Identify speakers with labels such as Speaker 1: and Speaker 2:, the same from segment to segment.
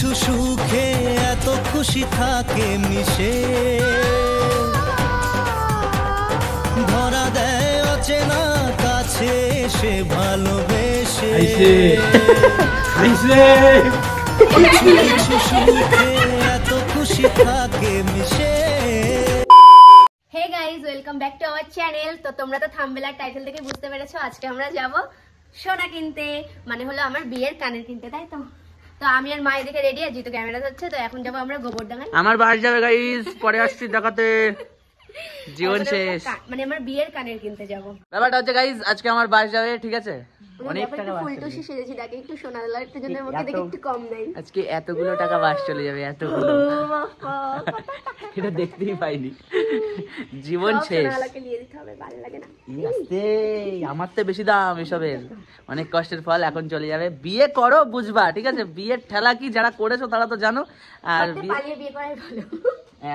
Speaker 1: কিছু সুখে এত খুশি থাকে মিশে ধরা দেয় অচেনা কাছে সে ভালোবেসে কিছু কিছু সুখে এত খুশি থাকে মিশে hey guys welcome back to our channel তো তোমরা তো থামবেলার টাইটেল থেকে বুঝতে পেরেছো আজকে আমরা যাব সোনা কিনতে মানে হলো আমার বিয়ের কানের কিনতে তাই তো তো আমি আর রেডি ক্যামেরা তো এখন যাবো আমরা
Speaker 2: আমার বাস যাবে গাইস পরে আসছি দেখাতে জীবন আচ্ছা, শেষ মানে আমার বিয়ের কানের কিনতে যাব ব্যাপারটা হচ্ছে গাইস আজকে আমার বাস যাবে ঠিক আছে অনেক এতগুলো টাকা বাস চলে যাবে এতগুলো দেখতেই পাইনি জীবন শেষ আমার তো বেশি দাম এসবের অনেক কষ্টের ফল এখন চলে যাবে বিয়ে করো বুঝবা ঠিক আছে বিয়ের ঠেলা কি যারা করেছো তারা তো জানো আর বিয়ে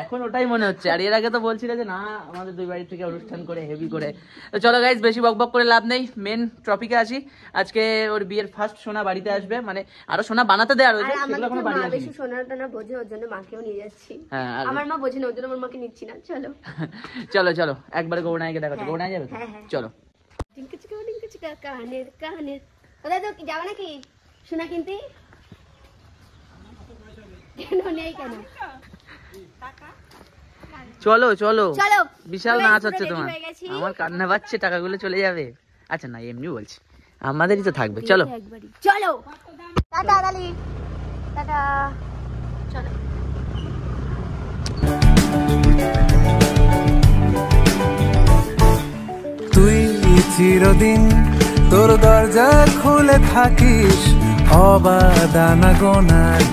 Speaker 2: এখন ওটাই মনে হচ্ছে আর এর আগে তো বলছিল যে না আমাদের দুই বাড়ি থেকে অনুষ্ঠান করে হেভি করে চলো গাইজ বেশি বক বক করে লাভ নেই মেন টপিকে আসি আজকে ওর বিয়ের ফার্স্ট সোনা বাড়িতে আসবে মানে আরো সোনা বানাতে দেয় আর ওই সেগুলো কোনো
Speaker 1: বোঝে ওর জন্য মাকেও নিয়ে যাচ্ছি হ্যাঁ, আমার মা বোঝে না ওর জন্য আমার মাকে নিচ্ছি না চলো
Speaker 2: চলো চলো একবার গৌড়াইকে দেখো হ্যাঁ, গৌড়াই যাবে হ্যাঁ, চলো
Speaker 1: টিঙ্কি চিকা টিঙ্কি চিকা কানের কানের তো যাবে নাকি সোনা কিনতে কেন নেই কেন
Speaker 2: চলো চলো বিশাল নাচ হচ্ছে তোমার আমার কান্না পাচ্ছে টাকাগুলো চলে যাবে আচ্ছা না এমনি বলছি আমাদেরই তো থাকবে চলো
Speaker 1: চলো তুই চিরদিন তোর দরজা খুলে থাকিস অবাদানা গোনার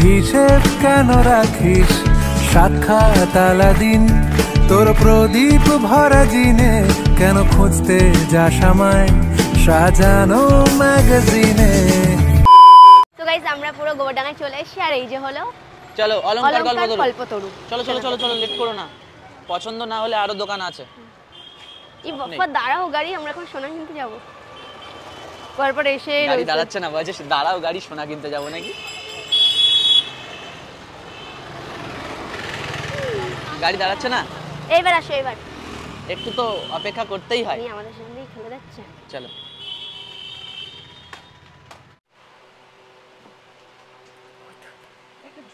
Speaker 1: হিসেব কেন রাখিস সাক্ষাৎ আলাদিন তোর প্রদীপ ভরা জিনে কেন খুঁজতে যা সময় সাজানো ম্যাগাজিনে তো গাইজ আমরা পুরো গোবরডাঙ্গায় চলে এসেছি আর এই যে হলো
Speaker 2: চলো অলঙ্কার কল্পতরু চলো চলো চলো চলো লেট করো না পছন্দ না হলে আরো দোকান আছে
Speaker 1: ই বাবা দাঁড়াও গাড়ি আমরা এখন সোনা কিনতে যাবো তারপর এসে গাড়ি দাঁড়াচ্ছে
Speaker 2: না বলছে দাঁড়াও গাড়ি সোনা কিনতে যাবো নাকি গাড়ি দাঁড়াচ্ছে না এইবার আসো এইবার একটু তো অপেক্ষা করতেই হয়
Speaker 1: আমাদের সঙ্গেই খেলে যাচ্ছে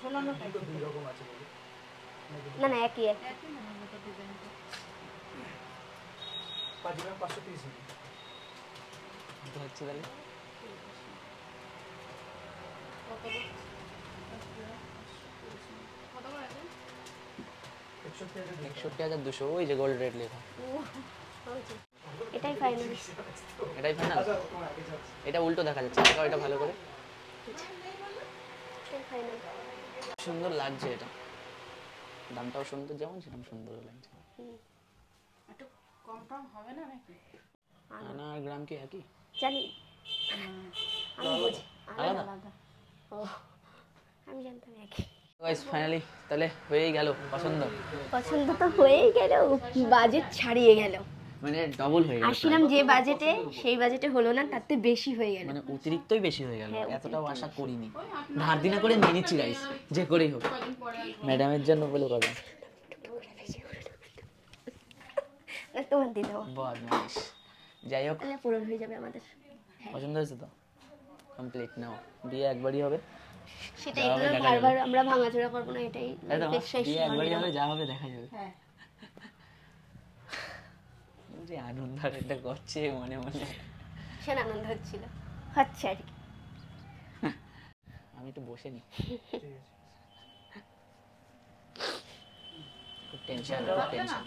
Speaker 1: চলো না না একই
Speaker 2: হচ্ছে একষট্টি হাজার দুশো ওই যে গোল্ড রেট লেখা
Speaker 1: এটাই ফাইনাল এটাই ফাইনাল
Speaker 2: এটা উল্টো দেখা যাচ্ছে এটা ভালো করে সুন্দর লাগছে এটা দামটাও সুন্দর যেমন সেরকম সুন্দর লাগছে না নাকি গ্রাম কি জানি আমি বুঝি আলাদা
Speaker 1: ও আমি জানতাম একই
Speaker 2: গাইস ফাইনালি তাহলে হয়েই গেল পছন্দ
Speaker 1: পছন্দ তো হয়েই গেল বাজেট ছাড়িয়ে গেল
Speaker 2: মানে ডবল হয়ে গেল আসলাম যে
Speaker 1: বাজেটে সেই বাজেটে হলো না তার থেকে বেশি হয়ে গেল
Speaker 2: মানে অতিরিক্তই বেশি হয়ে গেল হ্যাঁ, এতটাও আশা করিনি
Speaker 1: ধার দিনা করে নিয়ে নিচ্ছি গাইস যে করেই হোক ম্যাডামের
Speaker 2: জন্য বলে কথা তোমার দিতে দাও বদমাইশ যাই হোক
Speaker 1: পূরণ হয়ে যাবে আমাদের হ্যাঁ।
Speaker 2: পছন্দ হয়েছে তো কমপ্লিট নাও বিয়ে একবারই হবে সেটা এগুলো বারবার আমরা ভাঙাচোরা করব না
Speaker 1: এটাই যা হবে দেখা যাবে হ্যাঁ।
Speaker 2: যে আনন্দ এটা করছে মনে মনে
Speaker 1: সে আনন্দ হচ্ছিল
Speaker 2: হচ্ছে আর কি আমি তো বসে নি খুব টেনশন খুব টেনশন হ্যাঁ।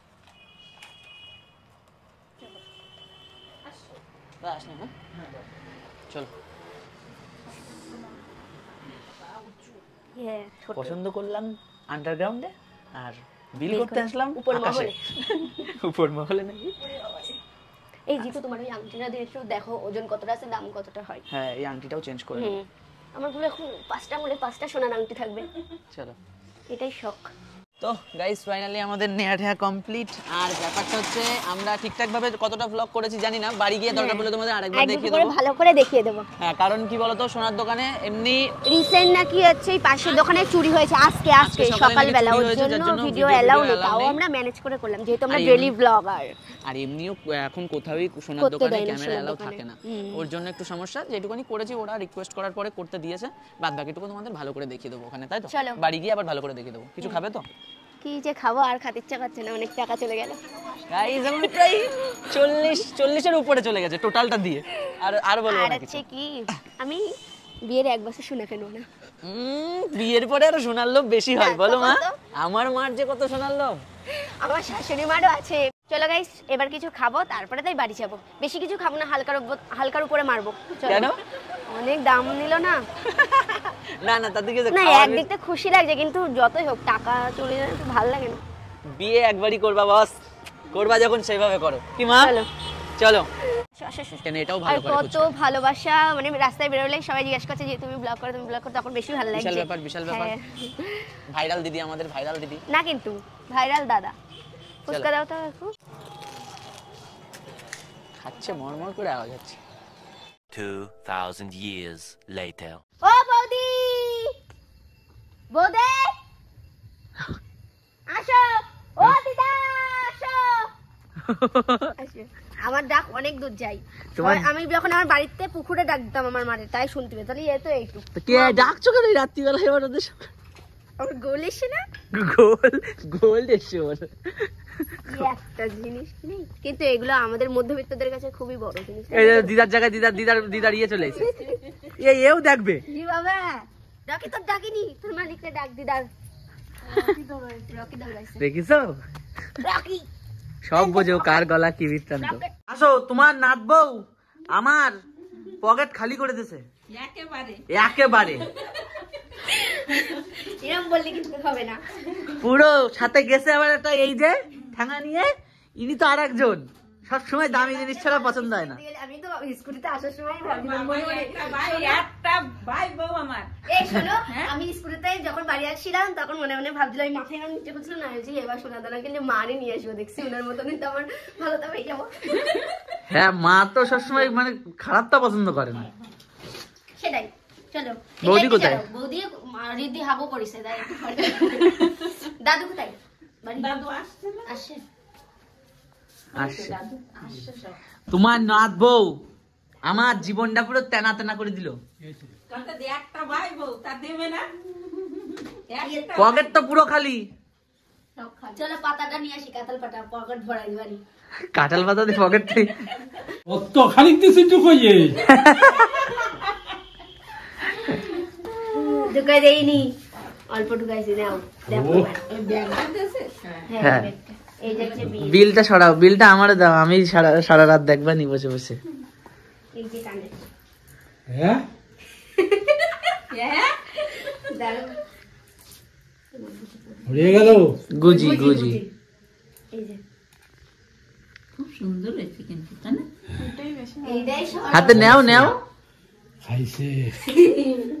Speaker 2: দাস না চলো পছন্দ করলাম আন্ডারগ্রাউন্ডে আর বিল করতে আসলাম উপর মহলে উপর মহলে
Speaker 1: নাকি এই জিতু তোমার ওই আংটিটা দিয়ে একটু দেখো ওজন কতটা আছে দাম কতটা হয়
Speaker 2: হ্যাঁ এই আংটিটাও চেঞ্জ করে
Speaker 1: আমার গুলো এখন পাঁচটা আঙুলে পাঁচটা সোনার আংটি থাকবে
Speaker 2: চলো এটাই শখ তো গাইস ফাইনালি আমাদের নেয়া ঠেয়া কমপ্লিট আর ব্যাপারটা হচ্ছে আমরা ঠিকঠাক ভাবে কতটা ব্লগ করেছি জানি না বাড়ি গিয়ে দরকার পড়লে তোমাদের আরেকবার হ্যাঁ, দেখিয়ে দেবো ভালো করে দেখিয়ে দেবো হ্যাঁ কারণ কি বলতো সোনার দোকানে এমনি রিসেন্ট নাকি হচ্ছে এই পাশের দোকানে চুরি হয়েছে আজকে আজকে সকালবেলা ওর জন্য ভিডিও এলাও নেই তাও আমরা
Speaker 1: ম্যানেজ করে করলাম যেহেতু আমরা ডেলি
Speaker 2: ব্লগার আর এমনিও এখন কোথাওই সোনার দোকানে ক্যামেরা এলাও থাকে না ওর জন্য একটু সমস্যা যেটুকুনি করেছি ওরা রিকোয়েস্ট করার পরে করতে দিয়েছে বাদ বাকিটুকু তোমাদের ভালো করে দেখিয়ে দেবো ওখানে তাই তো বাড়ি গিয়ে আবার ভালো করে দেখিয়ে দেবো কিছু খাবে তো
Speaker 1: কি যে খাবো আর খাতে ইচ্ছা করছে না অনেক টাকা চলে গেল গাইস আমি প্রায়
Speaker 2: চল্লিশ চল্লিশের উপরে চলে গেছে টোটালটা দিয়ে আর আর বলো আর হচ্ছে
Speaker 1: কি আমি বিয়ের এক বছর শোনা কেন না
Speaker 2: বিয়ের পরে আর সোনার লোভ বেশি হয় বলো মা আমার মার যে কত সোনার লোভ আমার শাশুড়ি মারও আছে
Speaker 1: চলো গাইস এবার কিছু খাবো তারপরে তাই বাড়ি যাবো বেশি কিছু খাবো না হালকার হালকার উপরে মারবো কেন অনেক দাম নিল না
Speaker 2: না না তার দিকে না একদিকটা
Speaker 1: খুশি লাগছে কিন্তু যতই হোক টাকা চলে যায় ভালো লাগে না
Speaker 2: বিয়ে একবারই করবা বস করবা যখন সেভাবে করো কি মা চলো এটাও কত
Speaker 1: ভালোবাসা মানে রাস্তায় বেরোলে সবাই জিজ্ঞেস করছে যে তুমি ব্লগ করো তুমি ব্লগ করো তখন বেশি ভালো লাগে বিশাল ব্যাপার বিশাল ব্যাপার হ্যাঁ।
Speaker 2: ভাইরাল দিদি আমাদের ভাইরাল দিদি
Speaker 1: না কিন্তু ভাইরাল দাদা ফুচকা দাও একটু
Speaker 2: খাচ্ছে মরমর করে আওয়াজ হচ্ছে 2000 years later ও বৌদি বৌদি
Speaker 1: আসো ও দিদা আসো আমার ডাক অনেক দূর যাই আমি যখন আমার বাড়িতে পুকুরে ডাক দিতাম আমার মারে তাই শুনতে পেতাম তাহলে তো এইটুকু
Speaker 2: কে ডাকছো কেন রাত্রিবেলা এবার ওদের গোল এসে না গোল গোল
Speaker 1: জিনিস কিন্তু আমাদের মধ্যবিত্তদের কাছে খুবই বড় দিদার
Speaker 2: জায়গায় দিদার ইয়ে চলে ডাক সব বোঝো কার গলা কি বৃত্তান্ত আসো তোমার নাত বউ আমার পকেট খালি করে দিছে একেবারে একেবারে এরকম
Speaker 1: বললে কিন্তু হবে না
Speaker 2: পুরো সাথে গেছে আবার একটা এই যে ঠাঙা নিয়ে ইনি তো আর একজন সবসময় দামি জিনিস ছাড়া পছন্দ হয় না
Speaker 1: আমি তো স্কুটিতে আসার সময় এই শোনো হ্যাঁ? আমি স্কুটিতে যখন বাড়ি আসছিলাম তখন মনে মনে ভাবছিলাম আমি মাথায় নিচে করছিলাম না যে এবার সোনা দানা কিন্তু মারে নিয়ে আসবো দেখছি ওনার মতন তো আমার ভালো যাবো
Speaker 2: হ্যাঁ মা তো সবসময় মানে খারাপটা পছন্দ করে না
Speaker 1: সেটাই চলো বৌদি কোথায় বৌদি রিদি হাবো করিছে দাদু কোথায় দাদু আসছে
Speaker 2: আসে তোমার নাথ বউ আমার জীবনটা পুরো তেনা তেনা করে দিল
Speaker 1: পকেট দিয়ে পকেট
Speaker 2: খালি কাঁঠাল পাতা দিয়ে পকেট খালি
Speaker 1: ঢুকাই দেইনি অল্প ঢুকাইছি বিলটা
Speaker 2: সরাও বিলটা আমারে দাও আমি সারা সারা রাত দেখবা নি বসে বসে হ্যাঁ?
Speaker 1: হ্যাঁ?
Speaker 2: গুজি গুজি হাতে নেও নেও খাইছে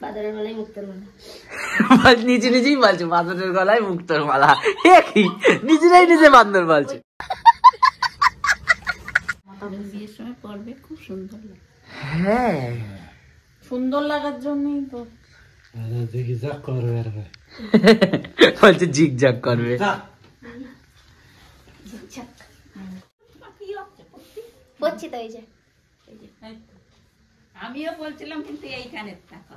Speaker 2: নিজে নিজেই বলছে বাদরের গলায় মালা নিজেরাই নিজে বান্দর হ্যাঁ। করবে
Speaker 1: আমিও বলছিলাম কিন্তু এইখানে থাকো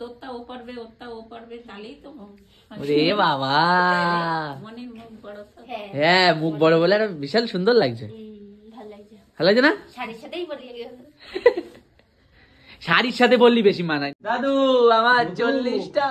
Speaker 1: তোরটা ও পারবে ওরটা ও পারবে তাহলেই তো মানে রে বাবা মুখ বড় তো হ্যাঁ।, হ্যাঁ
Speaker 2: মুখ বড় বলে আর বিশাল সুন্দর লাগছে ভালো লাগছে ভালো লাগছে না
Speaker 1: শাড়ির সাথেই বলি
Speaker 2: শাড়ির সাথে বললি বেশি মানায় দাদু আমার চল্লিশটা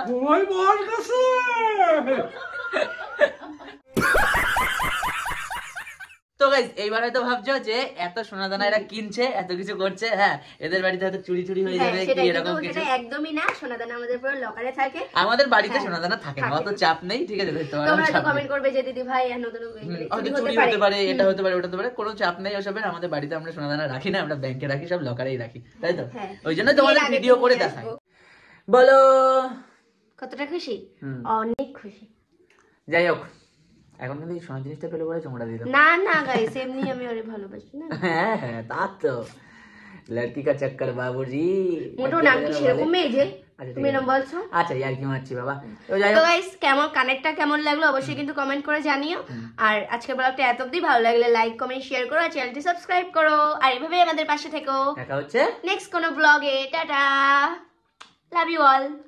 Speaker 2: তো গাইজ এইবার হয়তো ভাবছো যে এত সোনা দানা এরা কিনছে এত কিছু করছে হ্যাঁ এদের বাড়িতে হয়তো চুরি চুরি হয়ে হ্যাঁ, যাবে কি এরকম কিছু
Speaker 1: একদমই না সোনা দানা আমাদের পুরো লকারে থাকে আমাদের বাড়িতে হ্যাঁ, সোনা
Speaker 2: দানা থাকে না অত চাপ নেই ঠিক আছে তোমরা কমেন্ট
Speaker 1: করবে যে দিদি ভাই হ্যাঁ,
Speaker 2: নতুন চুরি হতে পারে এটা হতে পারে ওটা হতে পারে কোনো চাপ নেই ওসবের আমাদের বাড়িতে আমরা সোনা দানা রাখি না আমরা ব্যাংকে রাখি সব লকারেই রাখি তাই তো ওই জন্য তোমাদের ভিডিও করে দেখাই বলো
Speaker 1: কতটা খুশি অনেক খুশি
Speaker 2: যাই হোক এখন কিন্তু সোনার জিনিসটা পেলে পরে চমড়া দিলাম না
Speaker 1: না গাইস এমনি আমি ওরে ভালোবাসি না হ্যাঁ
Speaker 2: হ্যাঁ তা তো লড়কি কা চক্কর বাবুজি মোটো নাম কি সেরকম মেয়ে
Speaker 1: আচ্ছা, যে তুমি এরকম বলছো
Speaker 2: আচ্ছা ইয়ার কি মারছি বাবা তো গাইস
Speaker 1: কেমন কানেক্টটা কেমন লাগলো অবশ্যই কিন্তু কমেন্ট করে জানিও আর আজকে ব্লগটা এত অবধি ভালো লাগলে লাইক কমেন্ট শেয়ার করো আর চ্যানেলটি সাবস্ক্রাইব করো আর এভাবেই আমাদের পাশে থেকো দেখা হচ্ছে নেক্সট কোন ব্লগে টাটা লাভ ইউ অল